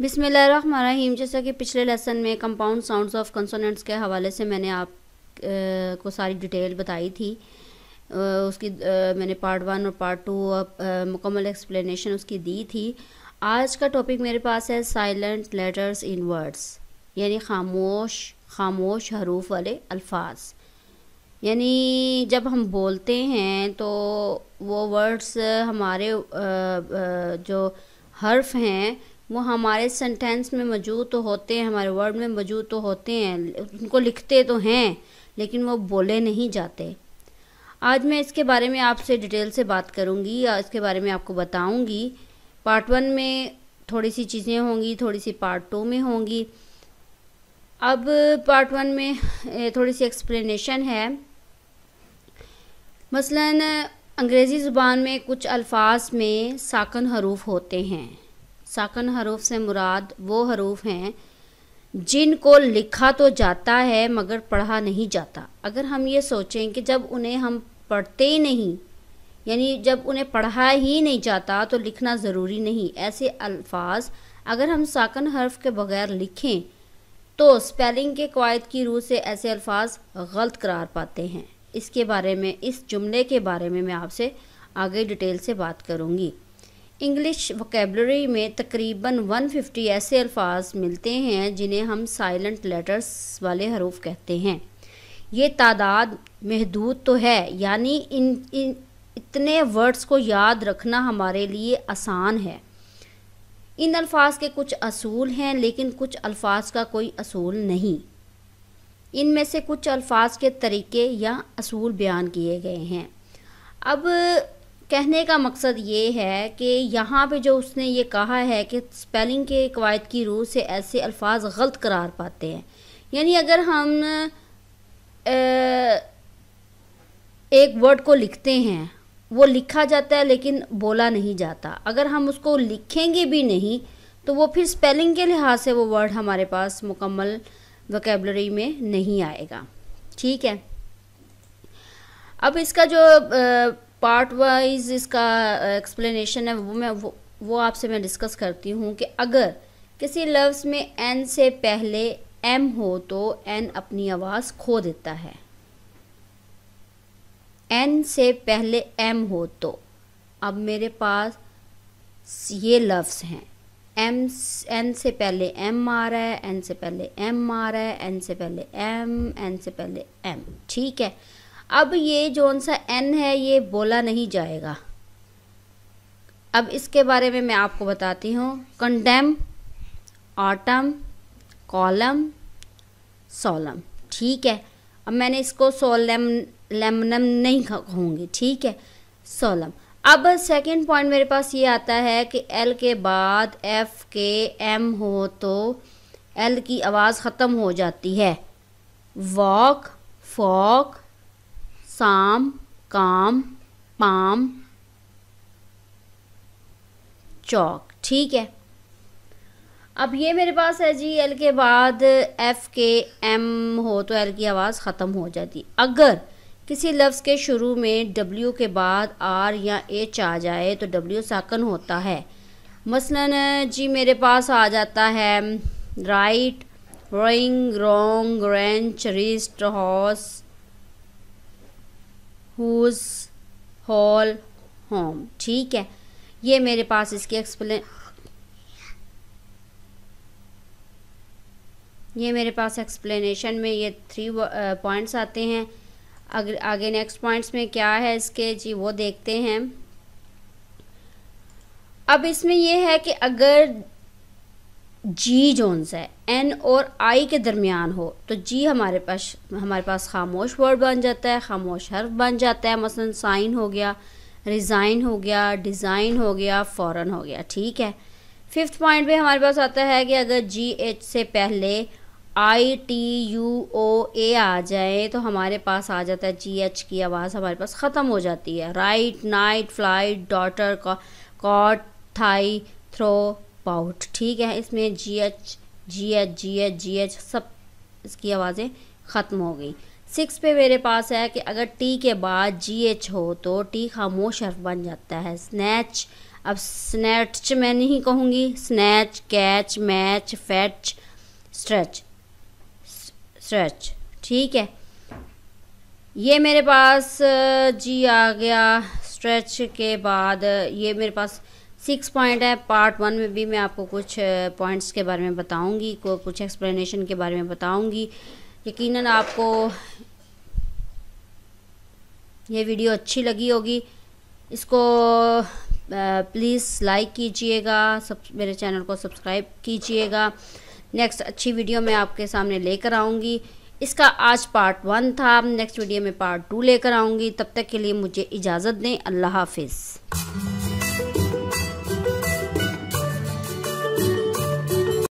बिसमीम जैसा कि पिछले लेसन में कंपाउंड साउंड्स ऑफ कंसोनेंट्स के हवाले से मैंने आप को सारी डिटेल बताई थी उसकी मैंने पार्ट वन और पार्ट टू और मुकम्मल एक्सप्लेनेशन उसकी दी थी आज का टॉपिक मेरे पास है साइलेंट लेटर्स इन वर्ड्स यानी खामोश खामोश हरूफ वाले अल्फाज यानी जब हम बोलते हैं तो वो वर्ड्स हमारे जो हर्फ हैं वो हमारे सेंटेंस में मौजूद तो होते हैं हमारे वर्ड में मौजूद तो होते हैं उनको लिखते तो हैं लेकिन वो बोले नहीं जाते आज मैं इसके बारे में आपसे डिटेल से बात करूँगी या इसके बारे में आपको बताऊँगी पार्ट वन में थोड़ी सी चीज़ें होंगी थोड़ी सी पार्ट टू में होंगी अब पार्ट वन में थोड़ी सी एक्सप्लेनेशन है मसलन अंग्रेज़ी ज़ुबान में कुछ अल्फाज में साकन हरूफ होते हैं साकन हरूफ से मुराद वो हरूफ हैं जिनको लिखा तो जाता है मगर पढ़ा नहीं जाता अगर हम ये सोचें कि जब उन्हें हम पढ़ते ही नहीं यानी जब उन्हें पढ़ा ही नहीं जाता तो लिखना ज़रूरी नहीं ऐसे अल्फाज अगर हम साकन हर्फ के बगैर लिखें तो स्पेलिंग के कवायद की रूह से ऐसे अल्फाज गलत करार पाते हैं इसके बारे में इस जुमले के बारे में मैं आपसे आगे डिटेल से बात करूँगी इंग्लिश वोकेबलरी में तकरीबन 150 ऐसे अल्फाज मिलते हैं जिन्हें हम साइलेंट लेटर्स वाले हरूफ कहते हैं ये तादाद महदूद तो है यानी इन, इन इतने वर्ड्स को याद रखना हमारे लिए आसान है इन अल्फाज के कुछ असूल हैं लेकिन कुछ अल्फाज का कोई असूल नहीं इन में से कुछ अल्फाज के तरीके या असूल बयान किए गए हैं अब कहने का मकसद ये है कि यहाँ पे जो उसने ये कहा है कि स्पेलिंग के कवायद की रूह से ऐसे अल्फाज गलत करार पाते हैं यानी अगर हम एक वर्ड को लिखते हैं वो लिखा जाता है लेकिन बोला नहीं जाता अगर हम उसको लिखेंगे भी नहीं तो वो फिर स्पेलिंग के लिहाज से वो वर्ड हमारे पास मुकम्मल वकेबलरी में नहीं आएगा ठीक है अब इसका जो पार्ट वाइज इसका एक्सप्लेनेशन है वो मैं वो, वो आपसे मैं डिस्कस करती हूँ कि अगर किसी लफ्ज़ में एन से पहले एम हो तो एन अपनी आवाज़ खो देता है एन से पहले एम हो तो अब मेरे पास ये लफ्ज़ हैं एम एन से पहले एम आ रहा है एन से पहले एम आ रहा है एन से पहले एम एन से पहले एम ठीक है अब ये जौन सा एन है ये बोला नहीं जाएगा अब इसके बारे में मैं आपको बताती हूँ कंडेम ऑटम कॉलम सोलम ठीक है अब मैंने इसको सोलम लेमनम नहीं कहूँगी ठीक है सोलम अब सेकंड पॉइंट मेरे पास ये आता है कि एल के बाद एफ के एम हो तो एल की आवाज़ ख़त्म हो जाती है वॉक फॉक साम काम पाम चौक ठीक है अब ये मेरे पास है जी एल के बाद एफ के एम हो तो एल की आवाज़ ख़त्म हो जाती अगर किसी लफ्ज़ के शुरू में डब्ल्यू के बाद आर या एच आ जाए तो डब्ल्यू साकन होता है मसलन जी मेरे पास आ जाता है right rowing wrong wrench wrist hose whose whole whom ठीक है ये मेरे पास इसकी एक्सप्लेन ये मेरे पास एक्सप्लेनेशन में ये थ्री पॉइंट्स आते हैं अगर आगे नेक्स्ट पॉइंट्स में क्या है इसके जी वो देखते हैं अब इसमें यह है कि अगर जी जोन्स है एन और आई के दरमियान हो तो जी हमारे पास हमारे पास खामोश वर्ड बन जाता है खामोश हर्फ बन जाता है मसलन साइन हो गया रिज़ाइन हो गया डिज़ाइन हो गया फ़ौरन हो गया ठीक है फिफ्थ पॉइंट पे हमारे पास आता है कि अगर जी एच से पहले आई टी यू ओ ए आ जाए तो हमारे पास आ जाता है जी एच की आवाज़ हमारे पास ख़त्म हो जाती है right night flight daughter caught thigh through pout ठीक है इसमें G H G H G H G H सब इसकी आवाज़ें ख़त्म हो गई सिक्स पे मेरे पास है कि अगर टी के बाद जी एच हो तो टी खामोश हर्फ बन जाता है स्नैच अब स्नैच मैं नहीं कहूँगी snatch catch match fetch stretch stretch ठीक है ये मेरे पास जी आ गया स्ट्रेच के बाद ये मेरे पास सिक्स पॉइंट है पार्ट वन में भी मैं आपको कुछ पॉइंट्स के बारे में बताऊंगी को कुछ एक्सप्लेनेशन के बारे में बताऊंगी यकीनन आपको ये वीडियो अच्छी लगी होगी इसको प्लीज़ लाइक कीजिएगा सब मेरे चैनल को सब्सक्राइब कीजिएगा नेक्स्ट अच्छी वीडियो मैं आपके सामने लेकर आऊँगी इसका आज पार्ट वन था नेक्स्ट वीडियो में पार्ट टू लेकर आऊँगी तब तक के लिए मुझे इजाज़त दें अल्लाह हाफिज़